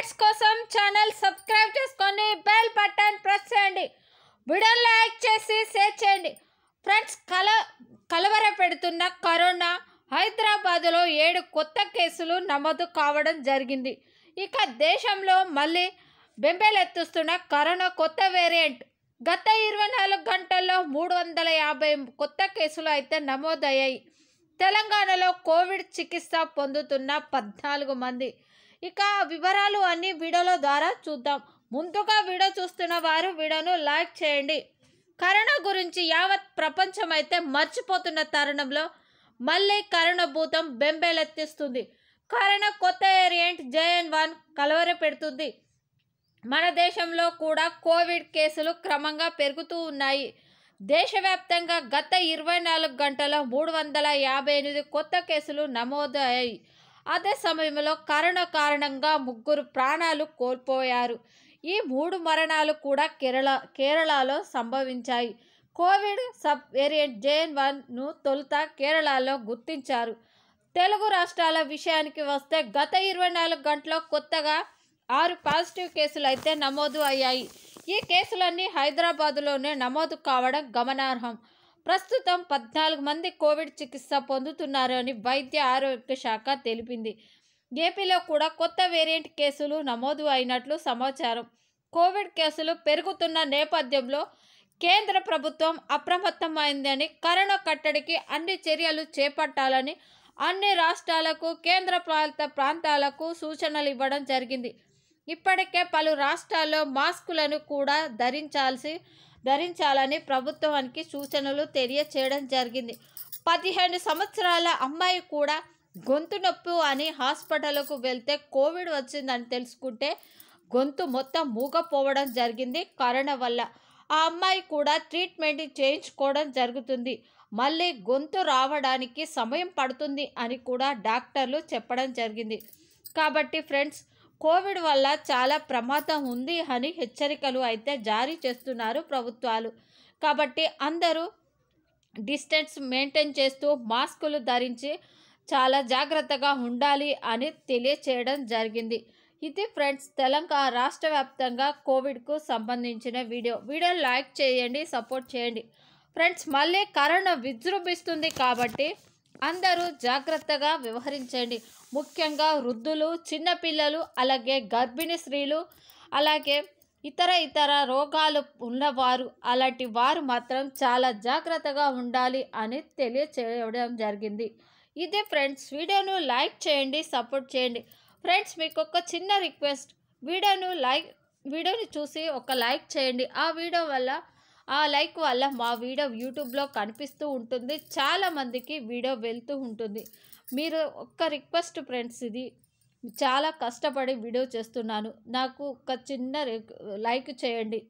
updates కోసం channel subscribe చేసుకొని bell button press చేయండి వీడియో లైక్ చేసి షేర్ చేయండి ఫ్రెండ్స్ కల కలవర పెడుతున్న కరోనా హైదరాబాదులో ఏడు కొత్త కేసులు నమోదు కావడం జరిగింది ఇక దేశంలో మళ్ళీ బెంబేలెత్తుస్తున్న కరోనా కొత్త వేరియంట్ గత ఇరవై నాలుగు గంటల్లో మూడు వందల యాభై కొత్త కేసులు అయితే నమోదయ్యాయి తెలంగాణలో కోవిడ్ చికిత్స పొందుతున్న పద్నాలుగు మంది ఇక వివరాలు అన్ని వీడియోల ద్వారా చూద్దాం ముందుగా వీడియో చూస్తున్న వారు వీడియోను లైక్ చేయండి కరోనా గురించి యావత్ ప్రపంచం అయితే మర్చిపోతున్న తరుణంలో మళ్ళీ కరోనా భూతం బెంబేలెత్తిస్తుంది కరోనా కొత్త వేరియంట్ జేఎన్ వన్ కలవర పెడుతుంది మన దేశంలో కూడా కోవిడ్ కేసులు క్రమంగా పెరుగుతూ ఉన్నాయి దేశవ్యాప్తంగా గత ఇరవై నాలుగు గంటల మూడు వందల యాభై ఎనిమిది కొత్త కేసులు నమోదయ్యాయి అదే సమయంలో కరోనా కారణంగా ముగ్గురు ప్రాణాలు కోల్పోయారు ఈ మూడు మరణాలు కూడా కేరళ కేరళలో సంభవించాయి కోవిడ్ సబ్ వేరియంట్ జేఎన్ వన్ను తొలుత కేరళలో గుర్తించారు తెలుగు రాష్ట్రాల విషయానికి వస్తే గత ఇరవై నాలుగు గంటలో కొత్తగా ఆరు పాజిటివ్ కేసులు అయితే నమోదు అయ్యాయి ఈ కేసులన్నీ హైదరాబాదులోనే నమోదు కావడం గమనార్హం ప్రస్తుతం పద్నాలుగు మంది కోవిడ్ చికిత్స పొందుతున్నారు అని వైద్య ఆరోగ్య శాఖ తెలిపింది ఏపీలో కూడా కొత్త వేరియంట్ కేసులు నమోదు అయినట్లు సమాచారం కోవిడ్ కేసులు పెరుగుతున్న నేపథ్యంలో కేంద్ర ప్రభుత్వం అప్రమత్తమైందని కరోనా కట్టడికి అన్ని చర్యలు చేపట్టాలని అన్ని రాష్ట్రాలకు కేంద్ర పాలిత ప్రాంతాలకు సూచనలు ఇవ్వడం జరిగింది ఇప్పటికే పలు రాష్ట్రాల్లో మాస్కులను కూడా ధరించాల్సి ధరించాలని ప్రభుత్వానికి సూచనలు తెలియచేయడం జరిగింది పదిహేను సంవత్సరాల అమ్మాయి కూడా గొంతు నొప్పి అని హాస్పిటల్కు వెళ్తే కోవిడ్ వచ్చిందని తెలుసుకుంటే గొంతు మొత్తం మూగపోవడం జరిగింది కరోనా వల్ల ఆ అమ్మాయి కూడా ట్రీట్మెంట్ చేయించుకోవడం జరుగుతుంది మళ్ళీ గొంతు రావడానికి సమయం పడుతుంది అని కూడా డాక్టర్లు చెప్పడం జరిగింది కాబట్టి ఫ్రెండ్స్ కోవిడ్ వల్ల చాలా ప్రమాదం ఉంది అని హెచ్చరికలు అయితే జారీ చేస్తున్నారు ప్రభుత్వాలు కాబట్టి అందరూ డిస్టెన్స్ మెయింటైన్ చేస్తూ మాస్కులు ధరించి చాలా జాగ్రత్తగా ఉండాలి అని తెలియచేయడం జరిగింది ఇది ఫ్రెండ్స్ తెలంగాణ రాష్ట్ర వ్యాప్తంగా కోవిడ్కు సంబంధించిన వీడియో వీడియో లైక్ చేయండి సపోర్ట్ చేయండి ఫ్రెండ్స్ మళ్ళీ కరోనా విజృంభిస్తుంది కాబట్టి అందరూ జాగ్రత్తగా వ్యవహరించండి ముఖ్యంగా వృద్ధులు చిన్నపిల్లలు అలాగే గర్భిణీ స్త్రీలు అలాగే ఇతర ఇతర రోగాలు ఉన్నవారు అలాంటి వారు మాత్రం చాలా జాగ్రత్తగా ఉండాలి అని తెలియచేయడం జరిగింది ఇదే ఫ్రెండ్స్ వీడియోను లైక్ చేయండి సపోర్ట్ చేయండి ఫ్రెండ్స్ మీకు ఒక చిన్న రిక్వెస్ట్ వీడియోను లైక్ వీడియోని చూసి ఒక లైక్ చేయండి ఆ వీడియో వల్ల ఆ లైక్ వల్ల మా వీడియో యూట్యూబ్లో కనిపిస్తూ ఉంటుంది చాలామందికి వీడియో వెళ్తూ ఉంటుంది మీరు ఒక్క రిక్వెస్ట్ ఫ్రెండ్స్ ఇది చాలా కష్టపడి వీడియో చేస్తున్నాను నాకు ఒక చిన్న లైక్ చేయండి